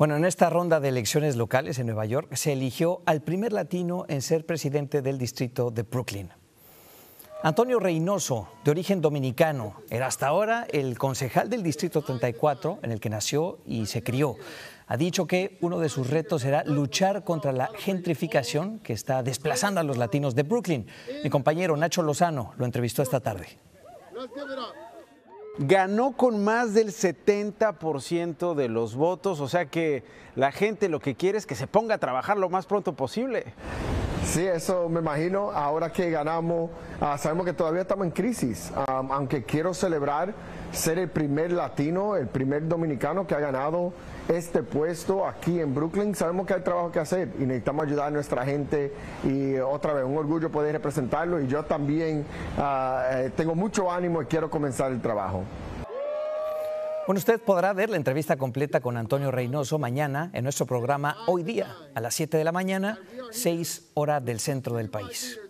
Bueno, en esta ronda de elecciones locales en Nueva York se eligió al primer latino en ser presidente del distrito de Brooklyn. Antonio Reynoso, de origen dominicano, era hasta ahora el concejal del distrito 34 en el que nació y se crió. Ha dicho que uno de sus retos será luchar contra la gentrificación que está desplazando a los latinos de Brooklyn. Mi compañero Nacho Lozano lo entrevistó esta tarde ganó con más del 70% de los votos, o sea que la gente lo que quiere es que se ponga a trabajar lo más pronto posible. Sí, eso me imagino. Ahora que ganamos, ah, sabemos que todavía estamos en crisis. aunque quiero celebrar ser el primer latino, el primer dominicano que ha ganado este puesto aquí en Brooklyn, sabemos que hay trabajo que hacer y necesitamos ayudar a nuestra gente. Y otra vez, un orgullo poder representarlo. Y yo también ah, eh, tengo mucho ánimo y quiero comenzar el trabajo. Bueno, usted podrá ver la entrevista completa con Antonio Reynoso mañana en nuestro programa Hoy Día, a las 7 de la mañana, 6 horas del centro del país.